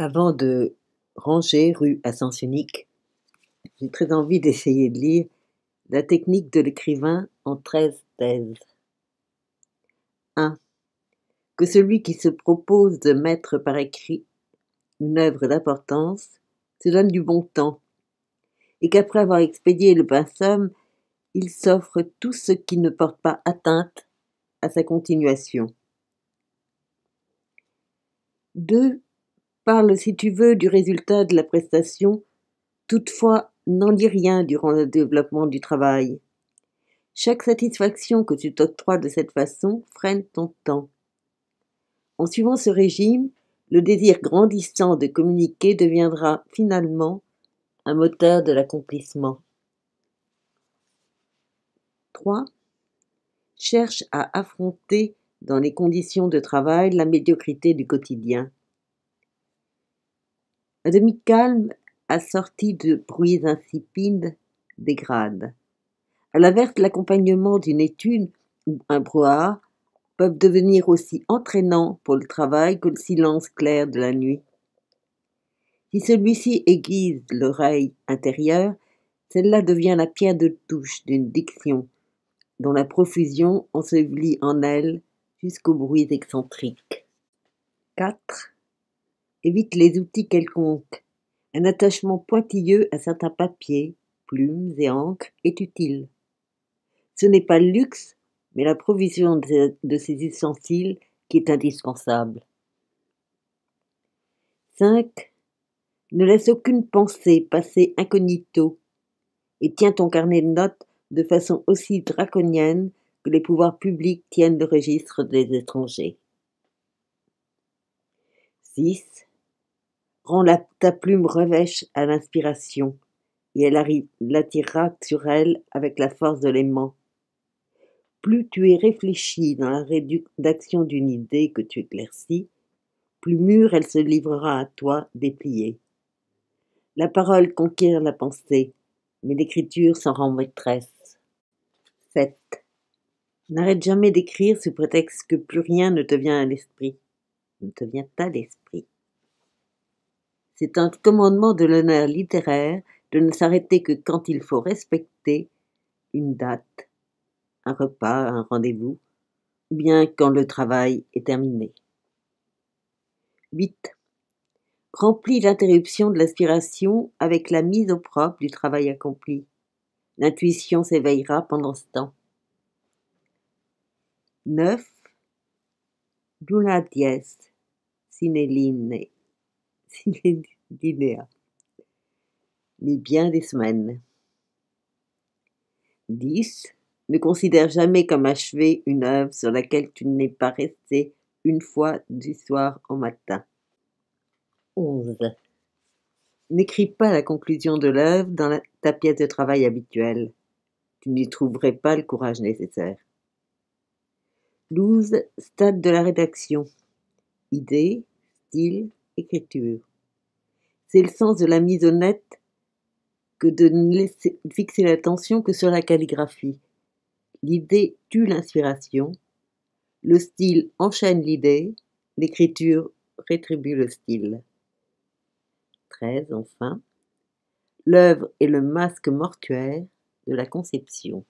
Avant de ranger rue à sens unique, j'ai très envie d'essayer de lire La technique de l'écrivain en 13 thèses. 1. Que celui qui se propose de mettre par écrit une œuvre d'importance se donne du bon temps, et qu'après avoir expédié le somme, il s'offre tout ce qui ne porte pas atteinte à sa continuation. 2 parle, si tu veux, du résultat de la prestation, toutefois n'en dis rien durant le développement du travail. Chaque satisfaction que tu t'octroies de cette façon freine ton temps. En suivant ce régime, le désir grandissant de communiquer deviendra finalement un moteur de l'accomplissement. 3. Cherche à affronter dans les conditions de travail la médiocrité du quotidien. Un demi-calme, assorti de bruits insipides, dégrade. À l'inverse, l'accompagnement d'une étude ou un brouhaha peuvent devenir aussi entraînants pour le travail que le silence clair de la nuit. Si celui-ci aiguise l'oreille intérieure, celle-là devient la pierre de touche d'une diction, dont la profusion ensevelit en elle jusqu'aux bruits excentriques. 4 évite les outils quelconques. Un attachement pointilleux à certains papiers, plumes et encres est utile. Ce n'est pas le luxe, mais la provision de ces ustensiles qui est indispensable. 5. Ne laisse aucune pensée passer incognito et tiens ton carnet de notes de façon aussi draconienne que les pouvoirs publics tiennent le registre des étrangers. 6 ta plume revêche à l'inspiration, et elle l'attirera sur elle avec la force de l'aimant. Plus tu es réfléchi dans la rédaction d'une idée que tu éclaircis, plus mûre elle se livrera à toi dépliée. La parole conquiert la pensée, mais l'écriture s'en rend maîtresse. 7. N'arrête jamais d'écrire sous prétexte que plus rien ne te vient à l'esprit. Ne te vient à l'esprit. C'est un commandement de l'honneur littéraire de ne s'arrêter que quand il faut respecter une date, un repas, un rendez-vous, ou bien quand le travail est terminé. 8. Remplis l'interruption de l'aspiration avec la mise au propre du travail accompli. L'intuition s'éveillera pendant ce temps. 9. Duna dies, sine line ciné-dîner, mais bien des semaines. 10. Ne considère jamais comme achevée une œuvre sur laquelle tu n'es pas resté une fois du soir au matin. 11. N'écris pas la conclusion de l'œuvre dans ta pièce de travail habituelle. Tu n'y trouverais pas le courage nécessaire. 12. Stade de la rédaction. Idée, style, c'est le sens de la mise honnête que de ne laisser, fixer l'attention que sur la calligraphie. L'idée tue l'inspiration, le style enchaîne l'idée, l'écriture rétribue le style. 13. Enfin, l'œuvre est le masque mortuaire de la conception.